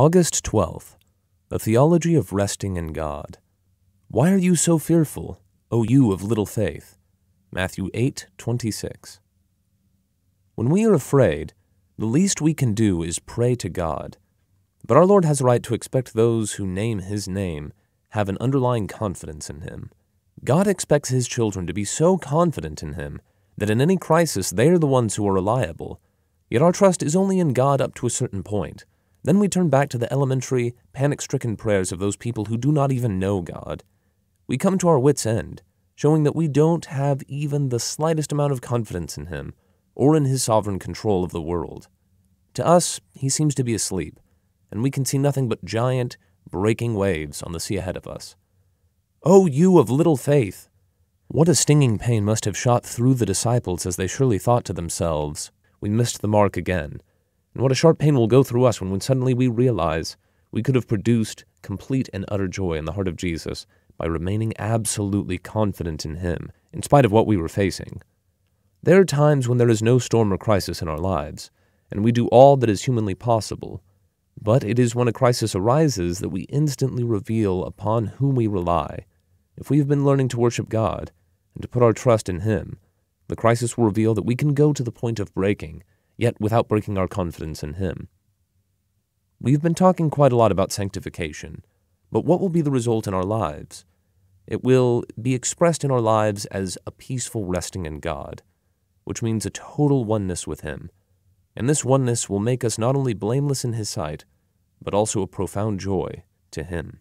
August 12th, The Theology of Resting in God. Why are you so fearful, O you of little faith? Matthew 8, 26. When we are afraid, the least we can do is pray to God. But our Lord has a right to expect those who name His name have an underlying confidence in Him. God expects His children to be so confident in Him that in any crisis they are the ones who are reliable. Yet our trust is only in God up to a certain point. Then we turn back to the elementary, panic stricken prayers of those people who do not even know God. We come to our wits' end, showing that we don't have even the slightest amount of confidence in Him or in His sovereign control of the world. To us, He seems to be asleep, and we can see nothing but giant, breaking waves on the sea ahead of us. O oh, you of little faith! What a stinging pain must have shot through the disciples as they surely thought to themselves, We missed the mark again and what a sharp pain will go through us when, when suddenly we realize we could have produced complete and utter joy in the heart of Jesus by remaining absolutely confident in Him, in spite of what we were facing. There are times when there is no storm or crisis in our lives, and we do all that is humanly possible. But it is when a crisis arises that we instantly reveal upon whom we rely. If we have been learning to worship God and to put our trust in Him, the crisis will reveal that we can go to the point of breaking yet without breaking our confidence in Him. We've been talking quite a lot about sanctification, but what will be the result in our lives? It will be expressed in our lives as a peaceful resting in God, which means a total oneness with Him. And this oneness will make us not only blameless in His sight, but also a profound joy to Him.